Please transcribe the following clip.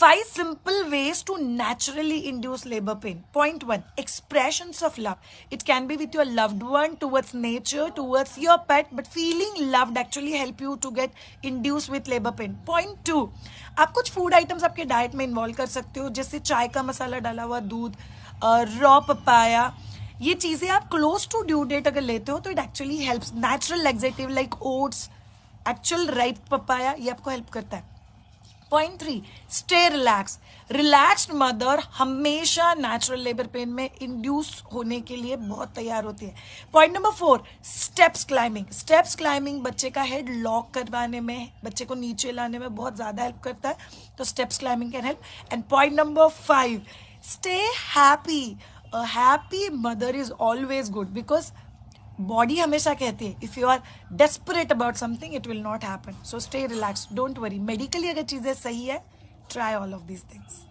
Five simple ways to naturally induce labor pain. Point one, expressions of love. It can be with your loved one, towards nature, towards your pet, but feeling loved actually help you to get induced with labor pain. Point two, आप कुछ food items आपके diet में involve कर सकते हो जैसे चाय का मसाला डाला हुआ दूध रॉ पपाया ये चीज़ें आप क्लोज टू ड्यू डेट अगर लेते हो तो it actually helps natural laxative like oats actual ripe papaya ये आपको हेल्प करता है point three stay relax relaxed mother हमेशा नेचुरल लेबर पेन में इंड्यूस होने के लिए बहुत तैयार होती है point number four steps climbing steps climbing बच्चे का हेड लॉक करवाने में बच्चे को नीचे लाने में बहुत ज़्यादा हेल्प करता है तो steps climbing can help and point number five stay happy happy mother is always good because body हमेशा कहती है if you are desperate about something it will not happen so stay relax don't worry medically अगर चीज़ें सही है try all of these things